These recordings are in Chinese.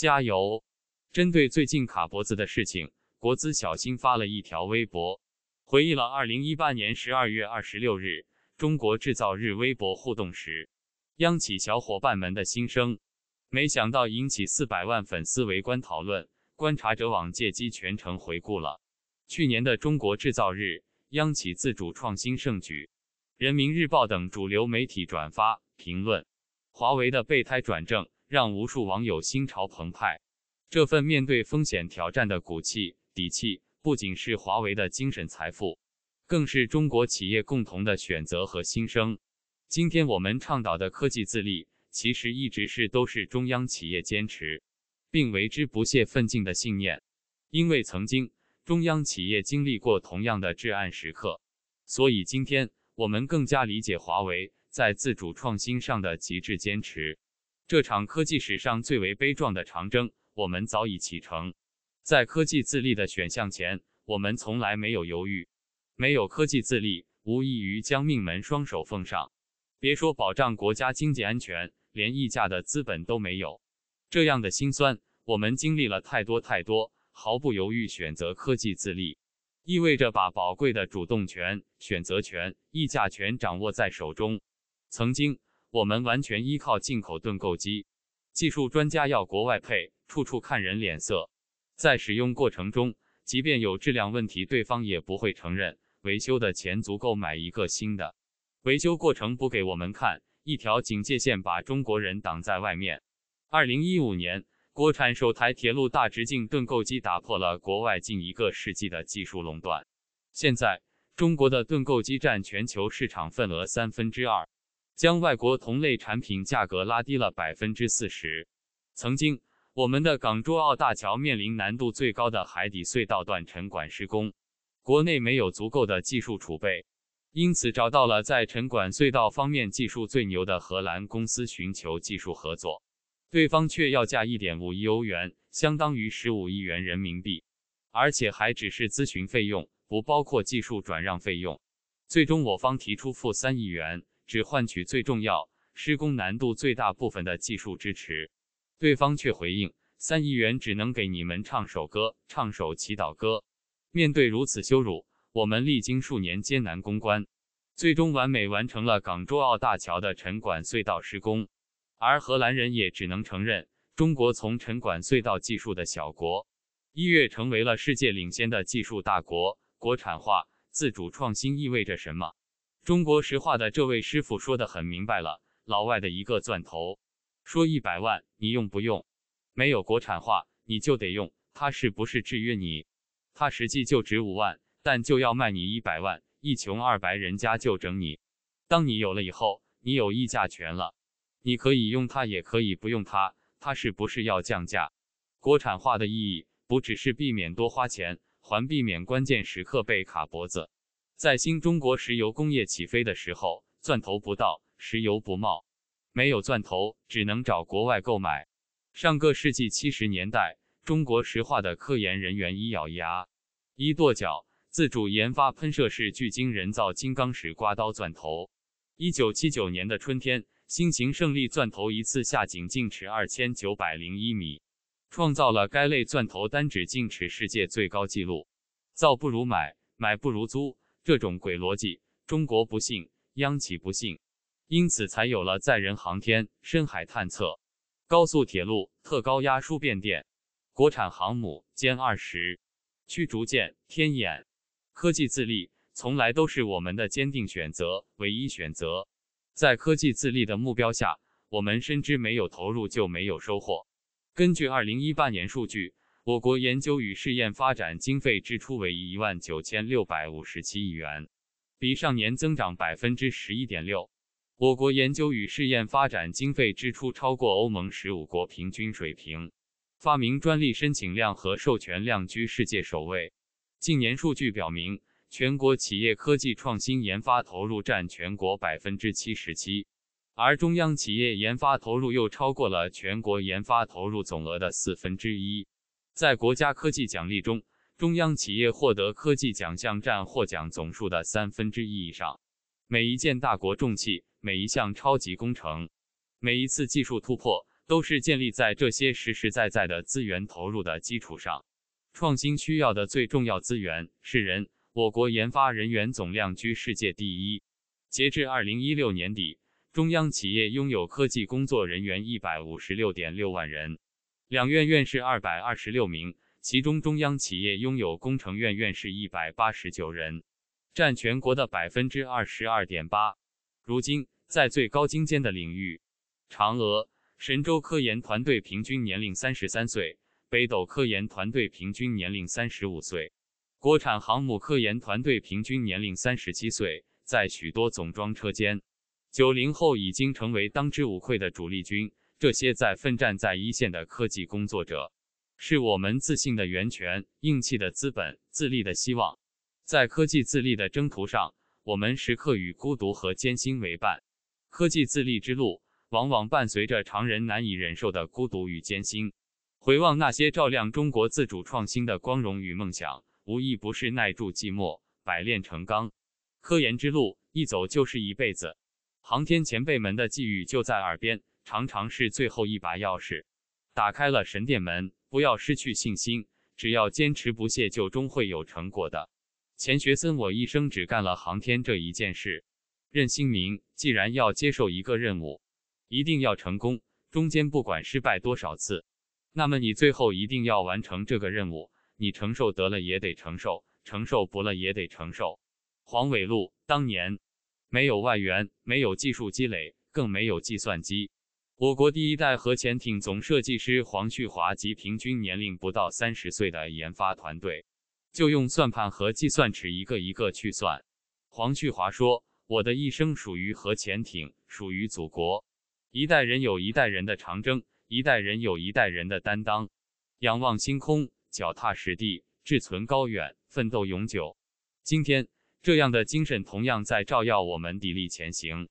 加油！针对最近卡脖子的事情，国资小新发了一条微博，回忆了二零一八年十二月二十六日中国制造日微博互动时，央企小伙伴们的心声，没想到引起四百万粉丝围观讨论。观察者网借机全程回顾了去年的中国制造日，央企自主创新盛举，人民日报等主流媒体转发评论，华为的备胎转正。让无数网友心潮澎湃。这份面对风险挑战的骨气底气，不仅是华为的精神财富，更是中国企业共同的选择和心声。今天我们倡导的科技自立，其实一直是都是中央企业坚持并为之不懈奋进的信念。因为曾经中央企业经历过同样的至暗时刻，所以今天我们更加理解华为在自主创新上的极致坚持。这场科技史上最为悲壮的长征，我们早已启程。在科技自立的选项前，我们从来没有犹豫。没有科技自立，无异于将命门双手奉上。别说保障国家经济安全，连议价的资本都没有。这样的心酸，我们经历了太多太多。毫不犹豫选择科技自立，意味着把宝贵的主动权、选择权、议价权掌握在手中。曾经。我们完全依靠进口盾构机，技术专家要国外配，处处看人脸色。在使用过程中，即便有质量问题，对方也不会承认。维修的钱足够买一个新的，维修过程不给我们看，一条警戒线把中国人挡在外面。二零一五年，国产首台铁路大直径盾构机打破了国外近一个世纪的技术垄断。现在，中国的盾构机占全球市场份额三分之二。将外国同类产品价格拉低了百分之四十。曾经，我们的港珠澳大桥面临难度最高的海底隧道段沉管施工，国内没有足够的技术储备，因此找到了在沉管隧道方面技术最牛的荷兰公司寻求技术合作。对方却要价一点五亿欧元，相当于十五亿元人民币，而且还只是咨询费用，不包括技术转让费用。最终，我方提出付三亿元。只换取最重要、施工难度最大部分的技术支持，对方却回应：“三亿元只能给你们唱首歌，唱首祈祷歌。”面对如此羞辱，我们历经数年艰难攻关，最终完美完成了港珠澳大桥的沉管隧道施工。而荷兰人也只能承认，中国从沉管隧道技术的小国一跃成为了世界领先的技术大国。国产化、自主创新意味着什么？中国石化的这位师傅说的很明白了：老外的一个钻头，说一百万，你用不用？没有国产化，你就得用。他是不是制约你？他实际就值五万，但就要卖你一百万，一穷二白人家就整你。当你有了以后，你有议价权了，你可以用它，也可以不用它。它是不是要降价？国产化的意义不只是避免多花钱，还避免关键时刻被卡脖子。在新中国石油工业起飞的时候，钻头不到，石油不冒。没有钻头，只能找国外购买。上个世纪七十年代，中国石化的科研人员一咬牙，一跺脚，自主研发喷射式聚晶人造金刚石刮刀钻头。一九七九年的春天，新型胜利钻头一次下井径尺二千九百零一米，创造了该类钻头单指进尺世界最高纪录。造不如买，买不如租。这种鬼逻辑，中国不信，央企不信，因此才有了载人航天、深海探测、高速铁路、特高压输变电、国产航母、歼二十、驱逐舰、天眼。科技自立从来都是我们的坚定选择，唯一选择。在科技自立的目标下，我们深知没有投入就没有收获。根据二零一八年数据。我国研究与试验发展经费支出为一万九千六百五十七亿元，比上年增长百分之十一点六。我国研究与试验发展经费支出超过欧盟十五国平均水平，发明专利申请量和授权量居世界首位。近年数据表明，全国企业科技创新研发投入占全国百分之七十七，而中央企业研发投入又超过了全国研发投入总额的四分之一。在国家科技奖励中，中央企业获得科技奖项占获奖总数的三分之一以上。每一件大国重器，每一项超级工程，每一次技术突破，都是建立在这些实实在在的资源投入的基础上。创新需要的最重要资源是人。我国研发人员总量居世界第一。截至二零一六年底，中央企业拥有科技工作人员一百五十六点六万人。两院院士二百二十六名，其中中央企业拥有工程院院士一百八十九人，占全国的百分之二十二点八。如今，在最高精尖的领域，嫦娥、神舟科研团队平均年龄三十三岁，北斗科研团队平均年龄三十五岁，国产航母科研团队平均年龄三十七岁。在许多总装车间，九零后已经成为当之无愧的主力军。这些在奋战在一线的科技工作者，是我们自信的源泉、硬气的资本、自立的希望。在科技自立的征途上，我们时刻与孤独和艰辛为伴。科技自立之路，往往伴随着常人难以忍受的孤独与艰辛。回望那些照亮中国自主创新的光荣与梦想，无一不是耐住寂寞、百炼成钢。科研之路一走就是一辈子，航天前辈们的寄语就在耳边。常常是最后一把钥匙，打开了神殿门。不要失去信心，只要坚持不懈，就终会有成果的。钱学森，我一生只干了航天这一件事。任新民，既然要接受一个任务，一定要成功。中间不管失败多少次，那么你最后一定要完成这个任务。你承受得了也得承受，承受不了也得承受。黄纬禄，当年没有外援，没有技术积累，更没有计算机。我国第一代核潜艇总设计师黄旭华及平均年龄不到三十岁的研发团队，就用算盘和计算尺一个一个去算。黄旭华说：“我的一生属于核潜艇，属于祖国。一代人有一代人的长征，一代人有一代人的担当。仰望星空，脚踏实地，志存高远，奋斗永久。今天，这样的精神同样在照耀我们砥砺前行。”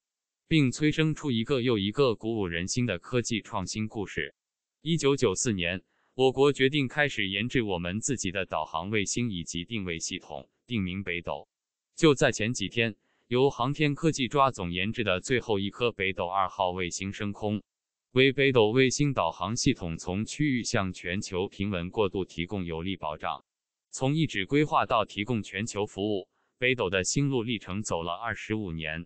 并催生出一个又一个鼓舞人心的科技创新故事。一九九四年，我国决定开始研制我们自己的导航卫星以及定位系统，定名北斗。就在前几天，由航天科技抓总研制的最后一颗北斗二号卫星升空，为北斗卫星导航系统从区域向全球平稳过渡提供有力保障。从一纸规划到提供全球服务，北斗的星路历程走了二十五年。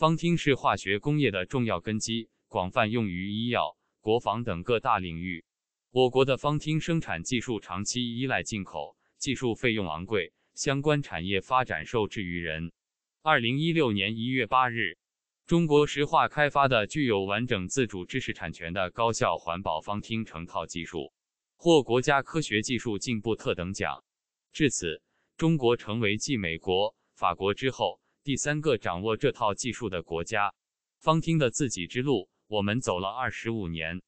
芳烃是化学工业的重要根基，广泛用于医药、国防等各大领域。我国的芳烃生产技术长期依赖进口，技术费用昂贵，相关产业发展受制于人。二零一六年一月八日，中国石化开发的具有完整自主知识产权的高效环保芳烃成套技术获国家科学技术进步特等奖，至此，中国成为继美国、法国之后。第三个掌握这套技术的国家，方汀的自己之路，我们走了二十五年。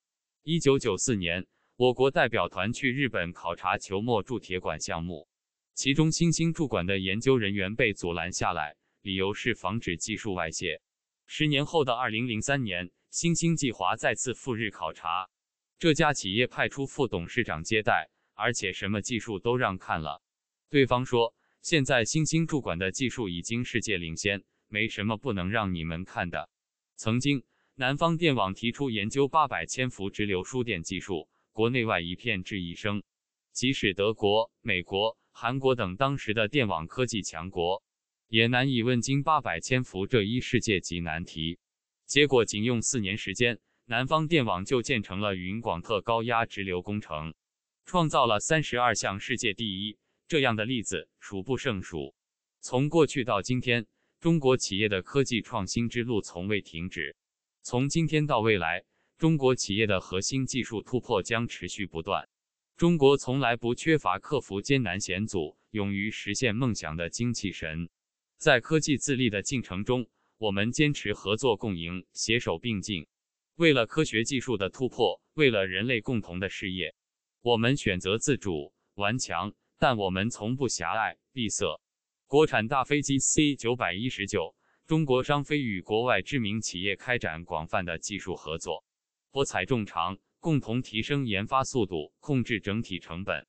一九九四年，我国代表团去日本考察球墨铸铁管项目，其中新兴铸管的研究人员被阻拦下来，理由是防止技术外泄。十年后的二零零三年，新兴计划再次赴日考察，这家企业派出副董事长接待，而且什么技术都让看了，对方说。现在，新兴铸管的技术已经世界领先，没什么不能让你们看的。曾经，南方电网提出研究八百千伏直流输电技术，国内外一片质疑声。即使德国、美国、韩国等当时的电网科技强国，也难以问津八百千伏这一世界级难题。结果，仅用四年时间，南方电网就建成了云广特高压直流工程，创造了三十二项世界第一。这样的例子数不胜数。从过去到今天，中国企业的科技创新之路从未停止；从今天到未来，中国企业的核心技术突破将持续不断。中国从来不缺乏克服艰难险阻、勇于实现梦想的精气神。在科技自立的进程中，我们坚持合作共赢、携手并进。为了科学技术的突破，为了人类共同的事业，我们选择自主、顽强。但我们从不狭隘闭塞。国产大飞机 C 九百一十九，中国商飞与国外知名企业开展广泛的技术合作，博采众长，共同提升研发速度，控制整体成本，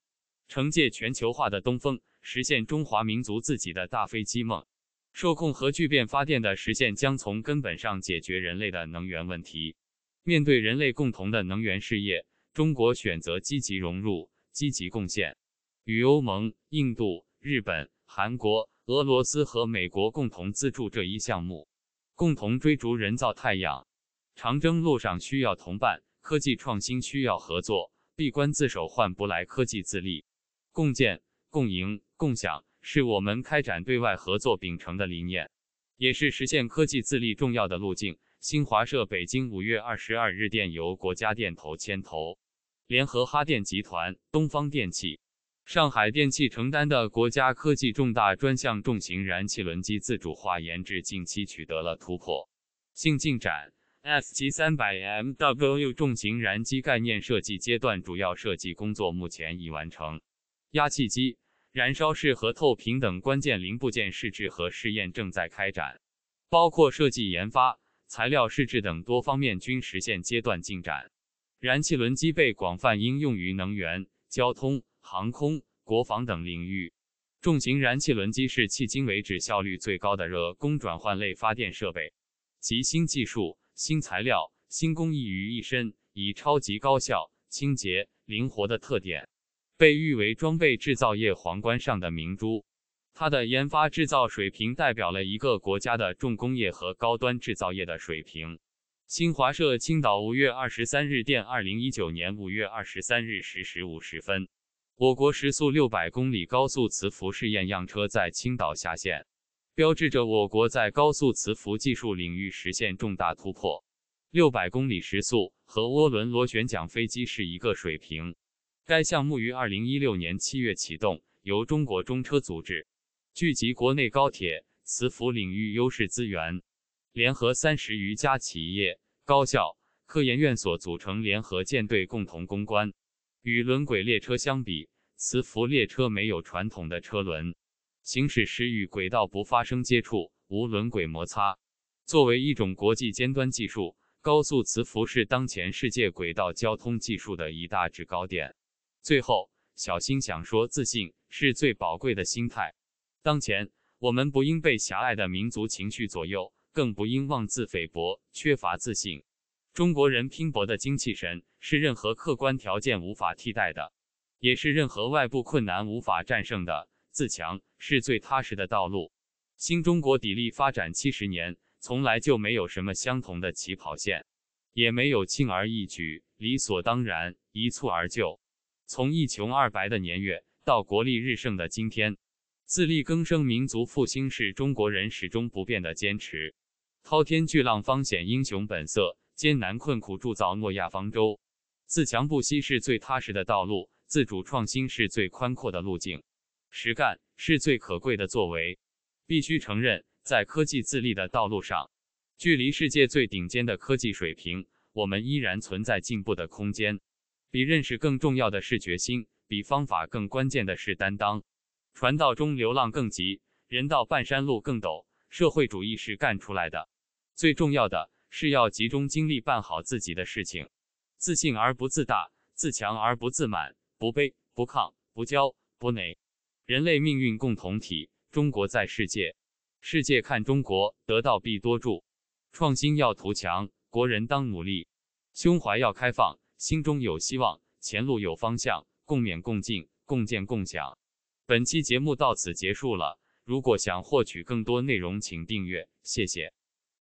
承借全球化的东风，实现中华民族自己的大飞机梦。受控核聚变发电的实现将从根本上解决人类的能源问题。面对人类共同的能源事业，中国选择积极融入，积极贡献。与欧盟、印度、日本、韩国、俄罗斯和美国共同资助这一项目，共同追逐人造太阳。长征路上需要同伴，科技创新需要合作。闭关自守换不来科技自立，共建、共赢、共享是我们开展对外合作秉承的理念，也是实现科技自立重要的路径。新华社北京五月二十二日电，由国家电投牵头，联合哈电集团、东方电气。上海电气承担的国家科技重大专项重型燃气轮机自主化研制近期取得了突破性进展。S 级 300MW 重型燃机概念设计阶段主要设计工作目前已完成，压气机、燃烧室和透平等关键零部件试制和试验正在开展，包括设计研发、材料试制等多方面均实现阶段进展。燃气轮机被广泛应用于能源、交通。航空、国防等领域，重型燃气轮机是迄今为止效率最高的热工转换类发电设备，集新技术、新材料、新工艺于一身，以超级高效、清洁、灵活的特点，被誉为装备制造业皇冠上的明珠。它的研发制造水平代表了一个国家的重工业和高端制造业的水平。新华社青岛五月二十三日电，二零一九年五月二十三日十时五十分。我国时速六百公里高速磁浮试验样车在青岛下线，标志着我国在高速磁浮技术领域实现重大突破。六百公里时速和涡轮螺旋桨飞机是一个水平。该项目于二零一六年七月启动，由中国中车组织，聚集国内高铁磁浮领域优势资源，联合三十余家企业、高校、科研院所组成联合舰队，共同攻关。与轮轨列车相比，磁浮列车没有传统的车轮，行驶时与轨道不发生接触，无轮轨摩擦。作为一种国际尖端技术，高速磁浮是当前世界轨道交通技术的一大制高点。最后，小心想说，自信是最宝贵的心态。当前，我们不应被狭隘的民族情绪左右，更不应妄自菲薄、缺乏自信。中国人拼搏的精气神是任何客观条件无法替代的，也是任何外部困难无法战胜的。自强是最踏实的道路。新中国砥砺发展七十年，从来就没有什么相同的起跑线，也没有轻而易举、理所当然、一蹴而就。从一穷二白的年月到国力日盛的今天，自力更生、民族复兴是中国人始终不变的坚持。滔天巨浪方显英雄本色。艰难困苦铸造诺亚方舟，自强不息是最踏实的道路，自主创新是最宽阔的路径，实干是最可贵的作为。必须承认，在科技自立的道路上，距离世界最顶尖的科技水平，我们依然存在进步的空间。比认识更重要的是决心，比方法更关键的是担当。船到中流浪更急，人到半山路更陡。社会主义是干出来的，最重要的。是要集中精力办好自己的事情，自信而不自大，自强而不自满，不卑不亢，不骄不馁。人类命运共同体，中国在世界，世界看中国，得道必多助。创新要图强，国人当努力；胸怀要开放，心中有希望，前路有方向。共勉共进，共建共享。本期节目到此结束了。如果想获取更多内容，请订阅。谢谢。